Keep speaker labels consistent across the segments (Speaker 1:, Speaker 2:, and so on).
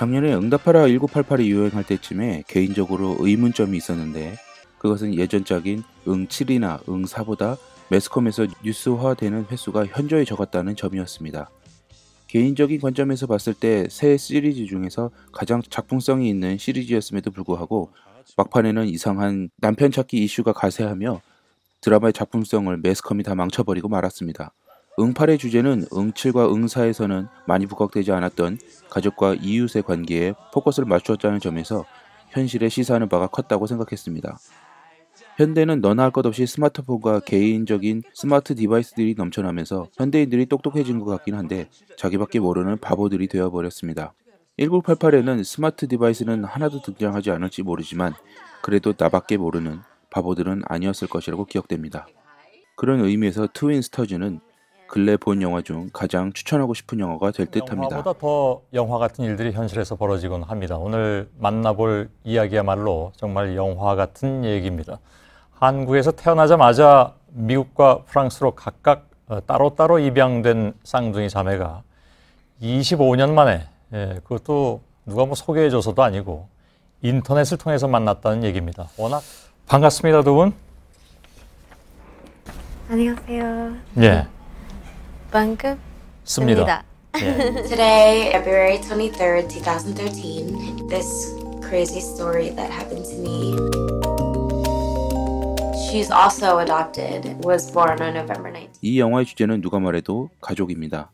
Speaker 1: 작년에 응답하라 1988이 유행할 때쯤에 개인적으로 의문점이 있었는데 그것은 예전작인 응7이나 응4보다 매스컴에서 뉴스화되는 횟수가 현저히 적었다는 점이었습니다. 개인적인 관점에서 봤을 때 새 시리즈 중에서 가장 작품성이 있는 시리즈였음에도 불구하고 막판에는 이상한 남편 찾기 이슈가 가세하며 드라마의 작품성을 매스컴이 다 망쳐버리고 말았습니다. 응팔의 주제는 응칠과 응사에서는 많이 부각되지 않았던 가족과 이웃의 관계에 포커스를 맞추었다는 점에서 현실에 시사하는 바가 컸다고 생각했습니다. 현대는 너나 할 것 없이 스마트폰과 개인적인 스마트 디바이스들이 넘쳐나면서 현대인들이 똑똑해진 것 같긴 한데 자기밖에 모르는 바보들이 되어버렸습니다. 1988에는 스마트 디바이스는 하나도 등장하지 않을지 모르지만 그래도 나밖에 모르는 바보들은 아니었을 것이라고 기억됩니다. 그런 의미에서 트윈 스터즈는 근래 본 영화 중 가장 추천하고 싶은 영화가 될 듯합니다. 영화보다 더 영화 같은 일들이 현실에서 벌어지곤 합니다. 오늘 만나볼 이야기야말로 정말 영화 같은 얘기입니다. 한국에서 태어나자마자 미국과 프랑스로 각각 어, 따로따로 입양된 쌍둥이 자매가 25년 만에 예, 그것도 누가 뭐 소개해줘서도 아니고 인터넷을 통해서 만났다는 얘기입니다. 워낙 반갑습니다, 두 분. 안녕하세요. 예. 만큼 씁니다 예. Today, February 23rd, 2013, this crazy story that happened to me. She's also adopted, was born on November 19th. 이 영화의 주제는 누가 말해도 가족입니다.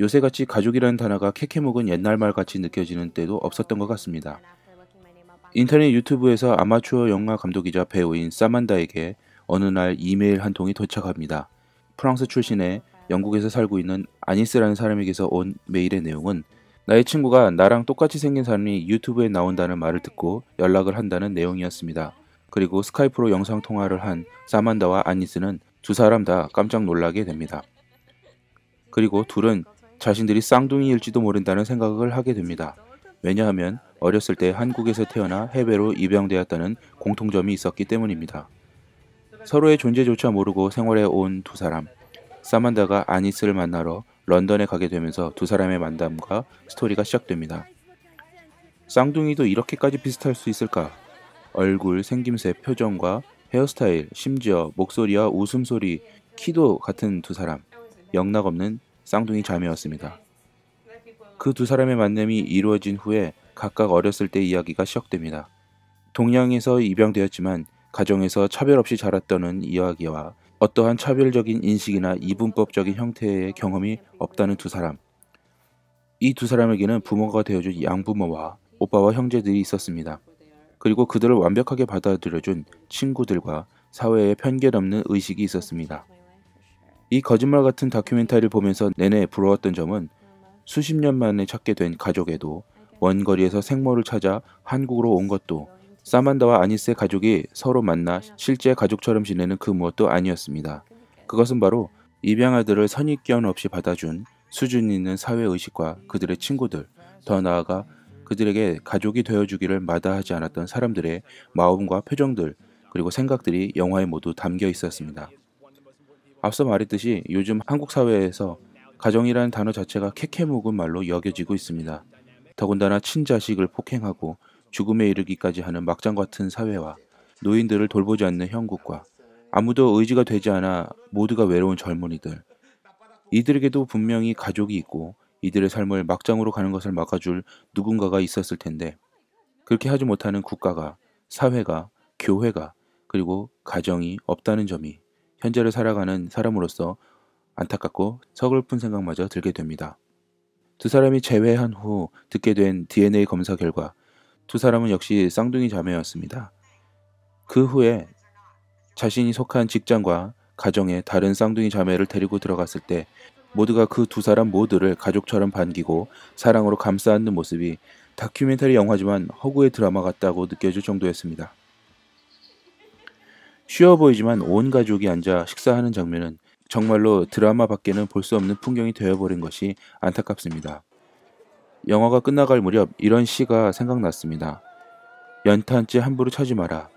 Speaker 1: 요새같이 가족이라는 단어가 캐캐묵은 옛날 말같이 느껴지는 때도 없었던 것 같습니다. 인터넷 유튜브에서 아마추어 영화 감독이자 배우인 사만다에게 어느 날 이메일 한 통이 도착합니다. 프랑스 출신의 영국에서 살고 있는 아니스라는 사람에게서 온 메일의 내용은 나의 친구가 나랑 똑같이 생긴 사람이 유튜브에 나온다는 말을 듣고 연락을 한다는 내용이었습니다. 그리고 스카이프로 영상 통화를 한 사만다와 아니스는 두 사람 다 깜짝 놀라게 됩니다. 그리고 둘은 자신들이 쌍둥이일지도 모른다는 생각을 하게 됩니다. 왜냐하면 어렸을 때 한국에서 태어나 해외로 입양되었다는 공통점이 있었기 때문입니다. 서로의 존재조차 모르고 생활해 온 두 사람. 사만다가 아니스를 만나러 런던에 가게 되면서 두 사람의 만담과 스토리가 시작됩니다. 쌍둥이도 이렇게까지 비슷할 수 있을까? 얼굴, 생김새, 표정과 헤어스타일, 심지어 목소리와 웃음소리, 키도 같은 두 사람. 영락없는 쌍둥이 자매였습니다. 그 두 사람의 만남이 이루어진 후에 각각 어렸을 때 이야기가 시작됩니다. 동양에서 입양되었지만 가정에서 차별 없이 자랐다는 이야기와 어떠한 차별적인 인식이나 이분법적인 형태의 경험이 없다는 두 사람. 이 두 사람에게는 부모가 되어준 양부모와 오빠와 형제들이 있었습니다. 그리고 그들을 완벽하게 받아들여준 친구들과 사회에 편견 없는 의식이 있었습니다. 이 거짓말 같은 다큐멘터리를 보면서 내내 부러웠던 점은 수십 년 만에 찾게 된 가족에도 원거리에서 생모를 찾아 한국으로 온 것도 사만다와 아니스의 가족이 서로 만나 아, 실제 가족처럼 지내는 그 무엇도 아니었습니다. 그러니까. 그것은 바로 입양아들을 선입견 없이 받아준 수준 있는 사회의식과 그들의 친구들, 더 아, 나아가 그들에게 가족이 되어주기를 마다하지 않았던 사람들의 마음과 표정들, 그리고 생각들이 영화에 모두 담겨 있었습니다. 앞서 말했듯이 요즘 한국 사회에서 가정이라는 단어 자체가 캐캐묵은 말로 여겨지고 있습니다. 더군다나 친자식을 폭행하고 죽음에 이르기까지 하는 막장 같은 사회와 노인들을 돌보지 않는 형국과 아무도 의지가 되지 않아 모두가 외로운 젊은이들. 이들에게도 분명히 가족이 있고 이들의 삶을 막장으로 가는 것을 막아줄 누군가가 있었을 텐데 그렇게 하지 못하는 국가가 사회가 교회가 그리고 가정이 없다는 점이 현재를 살아가는 사람으로서 안타깝고 서글픈 생각마저 들게 됩니다. 두 사람이 재회한 후 듣게 된 DNA 검사 결과 두 사람은 역시 쌍둥이 자매였습니다. 그 후에 자신이 속한 직장과 가정에 다른 쌍둥이 자매를 데리고 들어갔을 때 모두가 그 두 사람 모두를 가족처럼 반기고 사랑으로 감싸 안는 모습이 다큐멘터리 영화지만 허구의 드라마 같다고 느껴질 정도였습니다. 쉬워 보이지만 온 가족이 앉아 식사하는 장면은 정말로 드라마 밖에는 볼 수 없는 풍경이 되어버린 것이 안타깝습니다. 영화가 끝나갈 무렵 이런 시가 생각났습니다. 연탄째 함부로 쳐지 마라.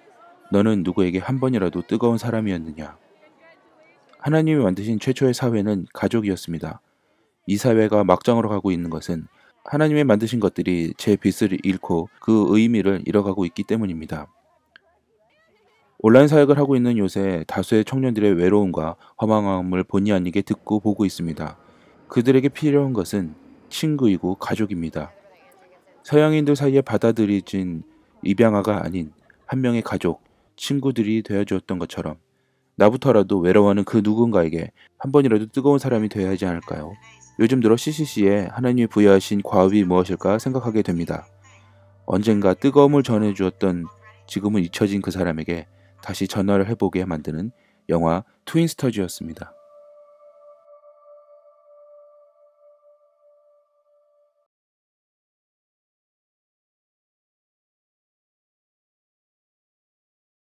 Speaker 1: 너는 누구에게 한 번이라도 뜨거운 사람이었느냐. 하나님이 만드신 최초의 사회는 가족이었습니다. 이 사회가 막장으로 가고 있는 것은 하나님이 만드신 것들이 제 빛을 잃고 그 의미를 잃어가고 있기 때문입니다. 온라인 사역을 하고 있는 요새 다수의 청년들의 외로움과 허망함을 본의 아니게 듣고 보고 있습니다. 그들에게 필요한 것은 친구이고 가족입니다. 서양인들 사이에 받아들이진 입양아가 아닌 한 명의 가족, 친구들이 되어주었던 것처럼 나부터라도 외로워하는 그 누군가에게 한 번이라도 뜨거운 사람이 되어야 하지 않을까요? 요즘 들어 CCC에 하나님이 부여하신 과업이 무엇일까 생각하게 됩니다. 언젠가 뜨거움을 전해주었던 지금은 잊혀진 그 사람에게 다시 전화를 해보게 만드는 영화 트윈스터즈였습니다.